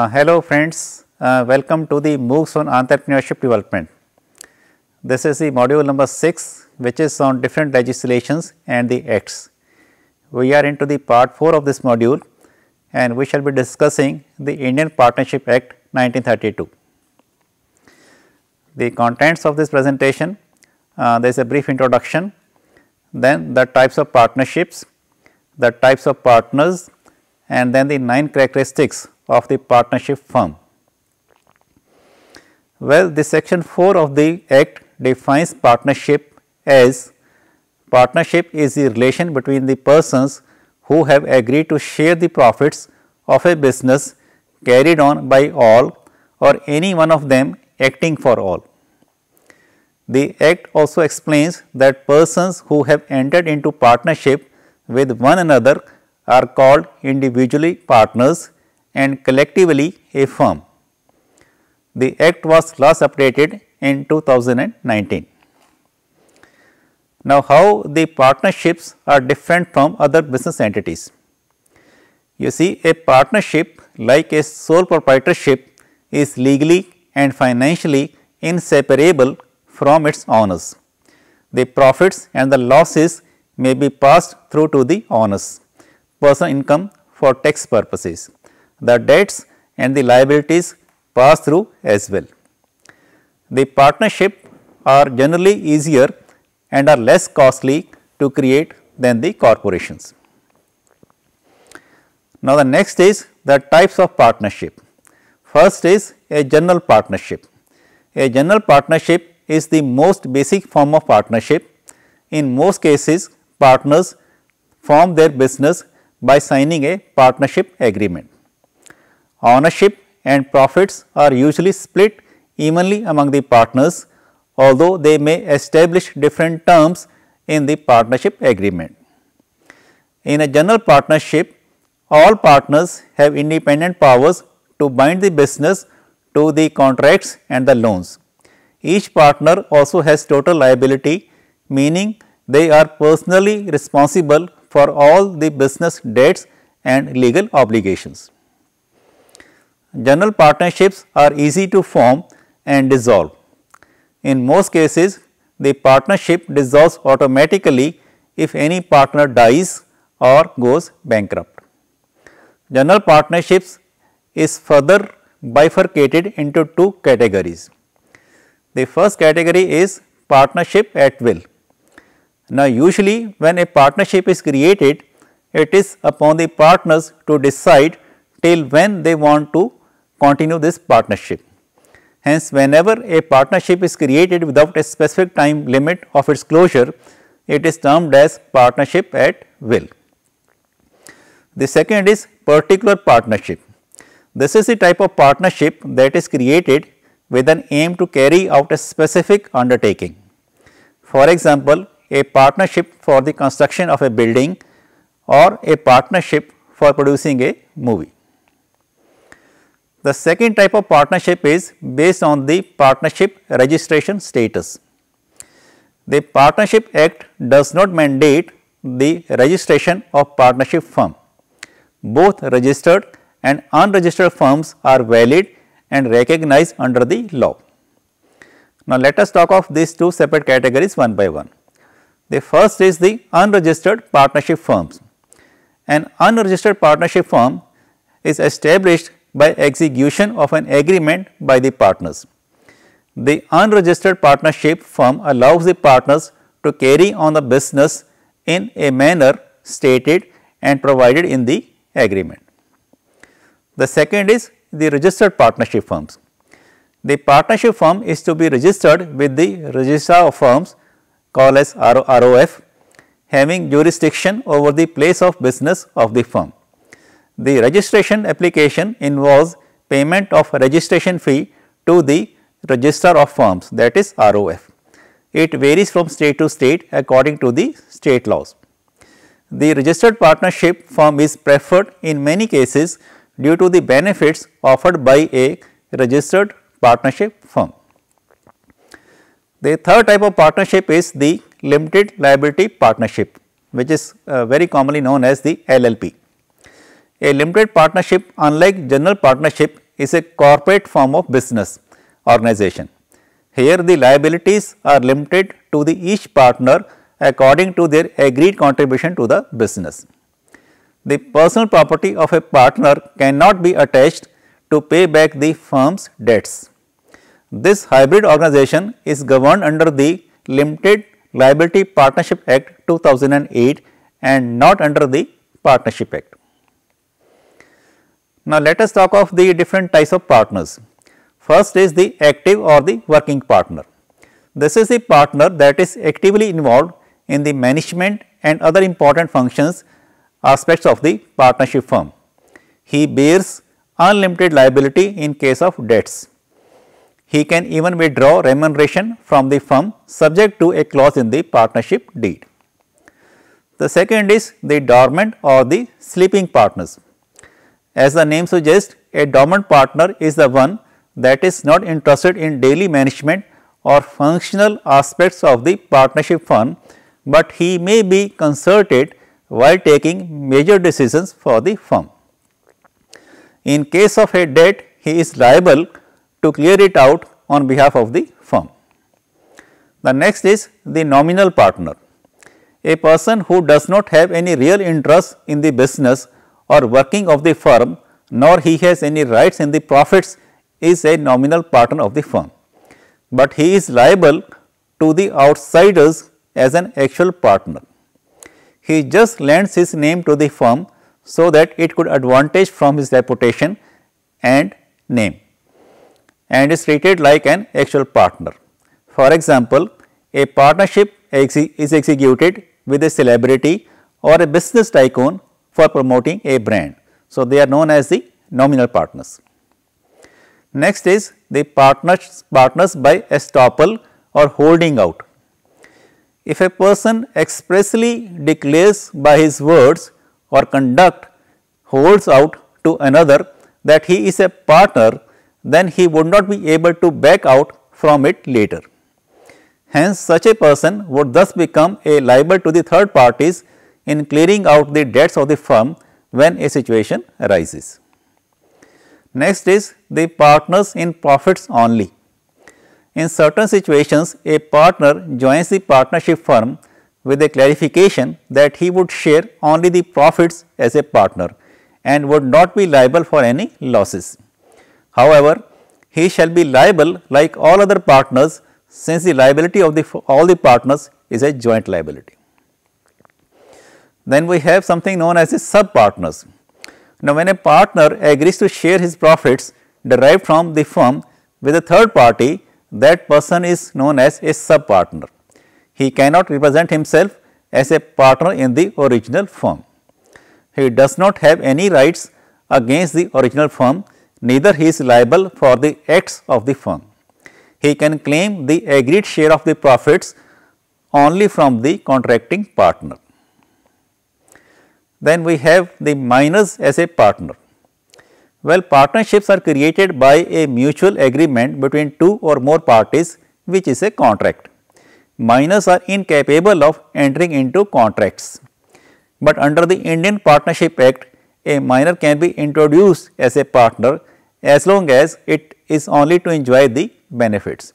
Uh, hello friends, uh, welcome to the MOOCs on Entrepreneurship Development. This is the module number 6 which is on different legislations and the acts. We are into the part 4 of this module and we shall be discussing the Indian Partnership Act 1932. The contents of this presentation, uh, there is a brief introduction, then the types of partnerships, the types of partners and then the 9 characteristics of the partnership firm. Well, the section 4 of the act defines partnership as partnership is the relation between the persons who have agreed to share the profits of a business carried on by all or any one of them acting for all. The act also explains that persons who have entered into partnership with one another are called individually partners and collectively a firm. The act was last updated in 2019. Now, how the partnerships are different from other business entities? You see a partnership like a sole proprietorship is legally and financially inseparable from its owners. The profits and the losses may be passed through to the owners, personal income for tax purposes the debts and the liabilities pass through as well. The partnership are generally easier and are less costly to create than the corporations. Now, the next is the types of partnership. First is a general partnership. A general partnership is the most basic form of partnership. In most cases, partners form their business by signing a partnership agreement. Ownership and profits are usually split evenly among the partners, although they may establish different terms in the partnership agreement. In a general partnership, all partners have independent powers to bind the business to the contracts and the loans. Each partner also has total liability, meaning they are personally responsible for all the business debts and legal obligations. General partnerships are easy to form and dissolve. In most cases, the partnership dissolves automatically if any partner dies or goes bankrupt. General partnerships is further bifurcated into two categories. The first category is partnership at will. Now, usually when a partnership is created, it is upon the partners to decide till when they want to continue this partnership. Hence, whenever a partnership is created without a specific time limit of its closure, it is termed as partnership at will. The second is particular partnership. This is the type of partnership that is created with an aim to carry out a specific undertaking. For example, a partnership for the construction of a building or a partnership for producing a movie. The second type of partnership is based on the partnership registration status. The Partnership Act does not mandate the registration of partnership firm. Both registered and unregistered firms are valid and recognized under the law. Now, let us talk of these two separate categories one by one. The first is the unregistered partnership firms. An unregistered partnership firm is established by execution of an agreement by the partners. The unregistered partnership firm allows the partners to carry on the business in a manner stated and provided in the agreement. The second is the registered partnership firms. The partnership firm is to be registered with the registrar of firms called as ROF having jurisdiction over the place of business of the firm. The registration application involves payment of registration fee to the registrar of firms that is ROF. It varies from state to state according to the state laws. The registered partnership firm is preferred in many cases due to the benefits offered by a registered partnership firm. The third type of partnership is the limited liability partnership which is uh, very commonly known as the LLP. A limited partnership unlike general partnership is a corporate form of business organization. Here the liabilities are limited to the each partner according to their agreed contribution to the business. The personal property of a partner cannot be attached to pay back the firm's debts. This hybrid organization is governed under the Limited Liability Partnership Act 2008 and not under the Partnership Act. Now, let us talk of the different types of partners. First is the active or the working partner. This is the partner that is actively involved in the management and other important functions aspects of the partnership firm. He bears unlimited liability in case of debts. He can even withdraw remuneration from the firm subject to a clause in the partnership deed. The second is the dormant or the sleeping partners. As the name suggests, a dormant partner is the one that is not interested in daily management or functional aspects of the partnership firm, but he may be consulted while taking major decisions for the firm. In case of a debt, he is liable to clear it out on behalf of the firm. The next is the nominal partner. A person who does not have any real interest in the business or working of the firm nor he has any rights in the profits is a nominal partner of the firm, but he is liable to the outsiders as an actual partner. He just lends his name to the firm so that it could advantage from his reputation and name and is treated like an actual partner. For example, a partnership is executed with a celebrity or a business tycoon for promoting a brand. So, they are known as the nominal partners. Next is the partners, partners by estoppel or holding out. If a person expressly declares by his words or conduct holds out to another that he is a partner, then he would not be able to back out from it later. Hence, such a person would thus become a liable to the third parties in clearing out the debts of the firm when a situation arises. Next is the partners in profits only. In certain situations, a partner joins the partnership firm with a clarification that he would share only the profits as a partner and would not be liable for any losses. However, he shall be liable like all other partners since the liability of the all the partners is a joint liability. Then we have something known as the sub partners. Now, when a partner agrees to share his profits derived from the firm with a third party, that person is known as a sub partner. He cannot represent himself as a partner in the original firm. He does not have any rights against the original firm, neither he is liable for the acts of the firm. He can claim the agreed share of the profits only from the contracting partner then we have the miners as a partner. Well, partnerships are created by a mutual agreement between two or more parties which is a contract. Miners are incapable of entering into contracts. But under the Indian Partnership Act, a miner can be introduced as a partner as long as it is only to enjoy the benefits.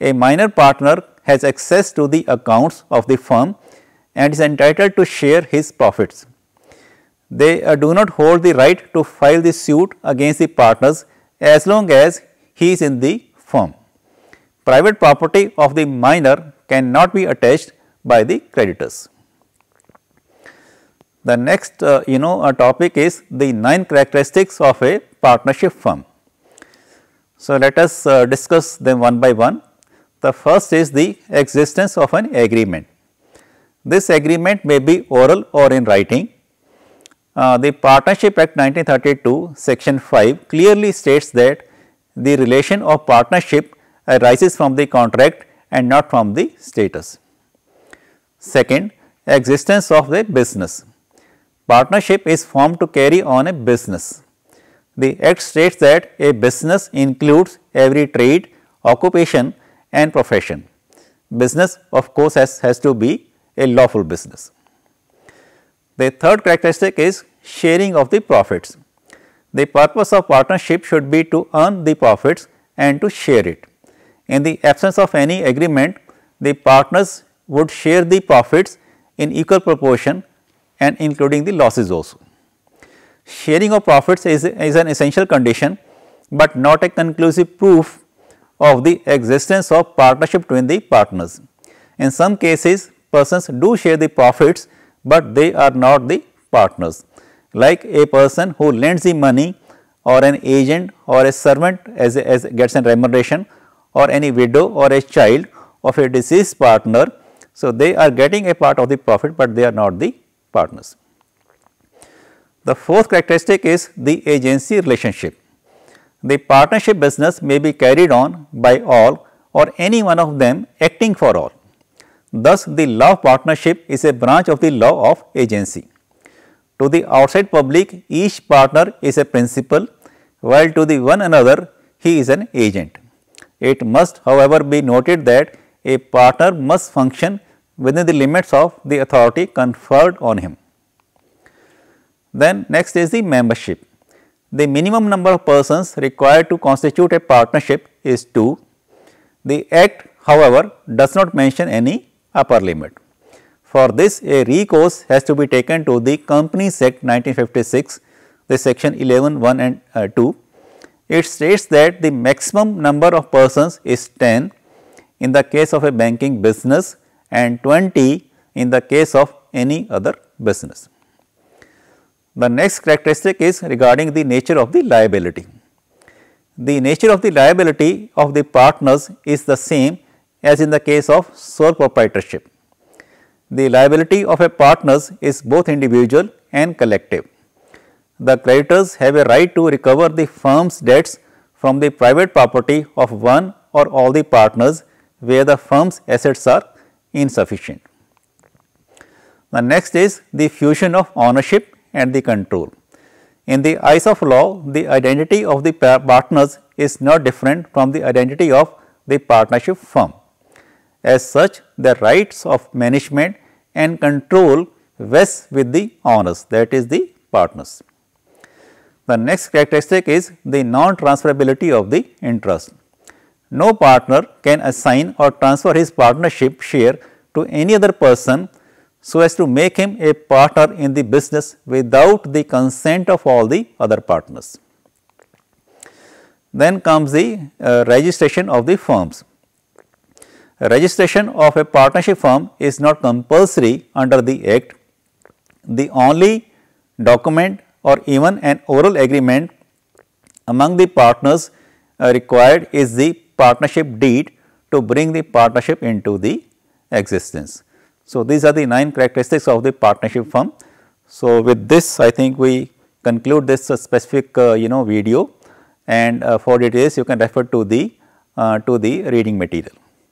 A minor partner has access to the accounts of the firm and is entitled to share his profits they uh, do not hold the right to file the suit against the partners as long as he is in the firm. Private property of the minor cannot be attached by the creditors. The next uh, you know uh, topic is the 9 characteristics of a partnership firm. So, let us uh, discuss them one by one. The first is the existence of an agreement. This agreement may be oral or in writing uh, the Partnership Act 1932 section 5 clearly states that the relation of partnership arises from the contract and not from the status. Second, existence of the business. Partnership is formed to carry on a business. The act states that a business includes every trade, occupation and profession. Business of course has, has to be a lawful business. The third characteristic is sharing of the profits. The purpose of partnership should be to earn the profits and to share it. In the absence of any agreement, the partners would share the profits in equal proportion and including the losses also. Sharing of profits is, is an essential condition, but not a conclusive proof of the existence of partnership between the partners. In some cases, persons do share the profits but they are not the partners. Like a person who lends the money or an agent or a servant as, as gets a remuneration or any widow or a child of a deceased partner. So, they are getting a part of the profit, but they are not the partners. The fourth characteristic is the agency relationship. The partnership business may be carried on by all or any one of them acting for all. Thus, the law of partnership is a branch of the law of agency. To the outside public, each partner is a principal, while to the one another, he is an agent. It must however be noted that a partner must function within the limits of the authority conferred on him. Then next is the membership. The minimum number of persons required to constitute a partnership is 2. The act however does not mention any upper limit. For this a recourse has to be taken to the Companies Act 1956 the section 11 1 and uh, 2. It states that the maximum number of persons is 10 in the case of a banking business and 20 in the case of any other business. The next characteristic is regarding the nature of the liability. The nature of the liability of the partners is the same as in the case of sole proprietorship. The liability of a partners is both individual and collective. The creditors have a right to recover the firm's debts from the private property of one or all the partners where the firm's assets are insufficient. The next is the fusion of ownership and the control. In the eyes of law, the identity of the partners is not different from the identity of the partnership firm. As such, the rights of management and control vest with the owners that is the partners. The next characteristic is the non-transferability of the interest. No partner can assign or transfer his partnership share to any other person so as to make him a partner in the business without the consent of all the other partners. Then comes the uh, registration of the firms registration of a partnership firm is not compulsory under the act. The only document or even an oral agreement among the partners uh, required is the partnership deed to bring the partnership into the existence. So, these are the 9 characteristics of the partnership firm. So, with this I think we conclude this uh, specific uh, you know video and uh, for details you can refer to the uh, to the reading material.